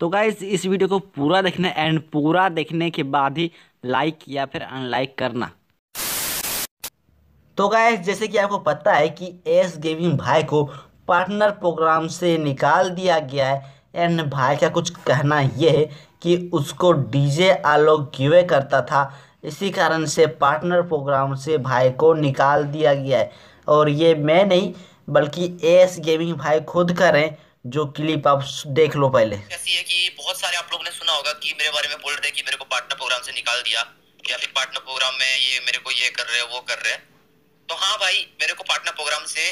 तो गाइज इस वीडियो को पूरा देखना एंड पूरा देखने के बाद ही लाइक या फिर अनलाइक करना तो गाय जैसे कि आपको पता है कि एस गेमिंग भाई को पार्टनर प्रोग्राम से निकाल दिया गया है एंड भाई का कुछ कहना यह है कि उसको डीजे आलोक गिवे करता था इसी कारण से पार्टनर प्रोग्राम से भाई को निकाल दिया गया है और ये मैं नहीं बल्कि एस गेमिंग भाई खुद करें जो क्लिप आप देख लो पहले ऐसी है कि बहुत सारे आप लोगों ने सुना होगा कि मेरे बारे में बोल रहे कि मेरे को पार्टनर प्रोग्राम से निकाल दिया या फिर पार्टनर प्रोग्राम में ये मेरे को ये कर रहे हैं वो कर रहे हैं तो हाँ भाई मेरे को पार्टनर प्रोग्राम से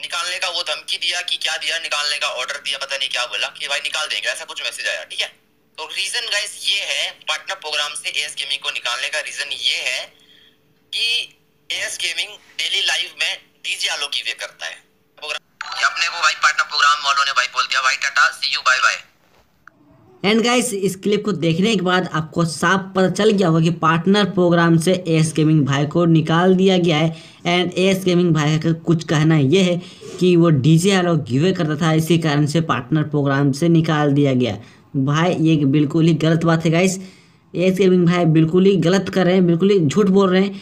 निकालने का वो धमकी दिया कि क्या दिया निकालने का ऑर्डर दिया पता नहीं क्या बोला कि भाई निकाल देंगे ऐसा कुछ मैसेज आया ठीक है तो रीजन गाइस ये है पार्टनर प्रोग्राम से एस गेमिंग को निकालने का रीजन ये है कि एस गेमिंग डेली लाइफ में डीजे आलो की वे करता है प्रोग्राम अपने वो भाई पार्टनर प्रोग्राम वालों ने भाई बोल दिया भाई tata see you bye bye and guys इस क्लिप को देखने के बाद आपको साफ पता चल गया होगा कि पार्टनर प्रोग्राम से एस गेमिंग भाई को निकाल दिया गया है एंड एस गेमिंग भाई का कुछ कहना यह है कि वो डीजे वालों गिवे करता था इसी कारण से पार्टनर प्रोग्राम से निकाल दिया गया भाई ये बिल्कुल ही गलत बात है गाइस एस गेमिंग भाई बिल्कुल ही गलत कर रहे हैं बिल्कुल ही झूठ बोल रहे हैं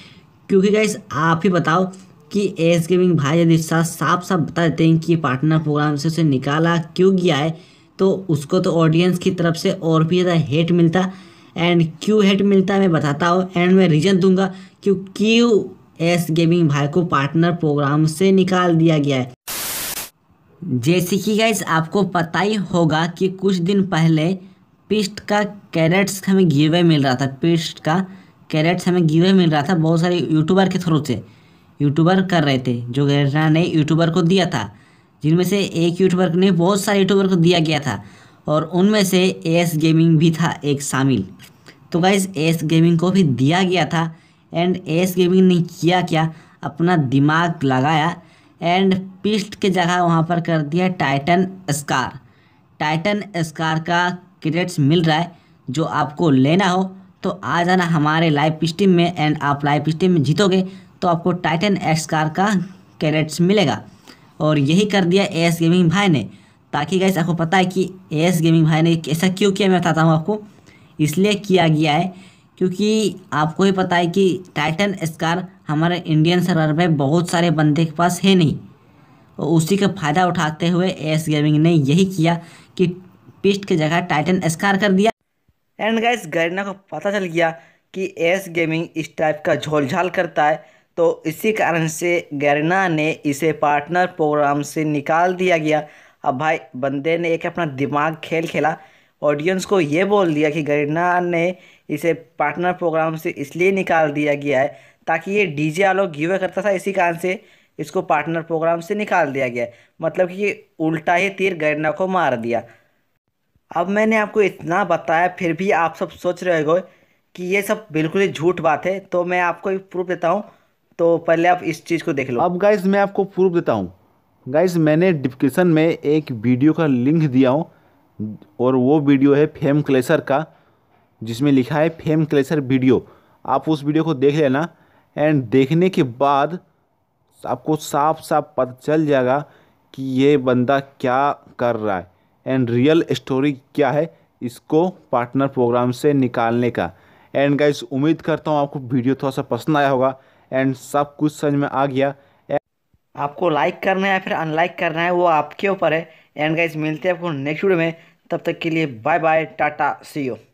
क्योंकि गाइस आप ही बताओ कि एस गेमिंग भाई यदि साफ साफ बता देते हैं कि पार्टनर प्रोग्राम से उसे निकाला क्यों गया है तो उसको तो ऑडियंस की तरफ से और भी ज़्यादा हेट मिलता एंड क्यों हेट मिलता है मैं बताता हूँ एंड मैं रीज़न दूंगा क्यों क्यों एस गेमिंग भाई को पार्टनर प्रोग्राम से निकाल दिया गया है जैसे कि गाइज आपको पता ही होगा कि कुछ दिन पहले पिस्ट का कैरेट्स हमें गिवे मिल रहा था पिस्ट का कैरेट्स हमें गिवे मिल रहा था बहुत सारे यूट्यूबर के थ्रू से यूट्यूबर कर रहे थे जो गैरना ने यूट्यूबर को दिया था जिनमें से एक यूट्यूबर ने बहुत सारे यूट्यूबर को दिया गया था और उनमें से एस गेमिंग भी था एक शामिल तो गाइज एस गेमिंग को भी दिया गया था एंड एस गेमिंग ने किया क्या अपना दिमाग लगाया एंड पिस्ट के जगह वहाँ पर कर दिया टाइटन स्कार टाइटन स्कार का क्रेडिट्स मिल रहा है जो आपको लेना हो तो आ जाना हमारे लाइव स्ट्रीम में एंड आप लाइव स्ट्रीम में जीतोगे तो आपको टाइटन एक्स कार का कैरेट्स मिलेगा और यही कर दिया एस गेमिंग भाई ने ताकि गैस आपको पता है कि एस गेमिंग भाई ने ऐसा क्यों किया मैं बताता हूँ आपको इसलिए किया गया है क्योंकि आपको ही पता है कि टाइटन स्कार हमारे इंडियन सर्वर में बहुत सारे बंदे के पास है नहीं और उसी का फ़ायदा उठाते हुए एस गेमिंग ने यही किया कि पिस्ट की जगह टाइटन स्कार कर दिया एंड गाइस गरिना को पता चल गया कि एस गेमिंग इस टाइप का झोलझाल करता है तो इसी कारण से गैरना ने इसे पार्टनर प्रोग्राम से निकाल दिया गया अब भाई बंदे ने एक अपना दिमाग खेल खेला ऑडियंस को ये बोल दिया कि गरीना ने इसे पार्टनर प्रोग्राम से इसलिए निकाल दिया गया है ताकि ये डीजे आलो गिवे करता था इसी कारण से इसको पार्टनर प्रोग्राम से निकाल दिया गया मतलब कि उल्टा ही तीर गरीना को मार दिया अब मैंने आपको इतना बताया फिर भी आप सब सोच रहे हो कि ये सब बिल्कुल ही झूठ बात है तो मैं आपको प्रूफ देता हूँ तो पहले आप इस चीज़ को देख लो अब गाइज मैं आपको प्रूफ देता हूँ गाइज मैंने डिस्क्रिप्शन में एक वीडियो का लिंक दिया हूँ और वो वीडियो है फेम क्लेसर का जिसमें लिखा है फेम क्लेसर वीडियो आप उस वीडियो को देख लेना एंड देखने के बाद आपको साफ साफ पता चल जाएगा कि ये बंदा क्या कर रहा है एंड रियल स्टोरी क्या है इसको पार्टनर प्रोग्राम से निकालने का एंड गाइस उम्मीद करता हूँ आपको वीडियो थोड़ा सा पसंद आया होगा एंड सब कुछ समझ में आ गया आपको लाइक करना है फिर अनलाइक करना है वो आपके ऊपर है एंड गाइज मिलते हैं आपको नेक्स्ट वीडियो में तब तक के लिए bye bye tata see you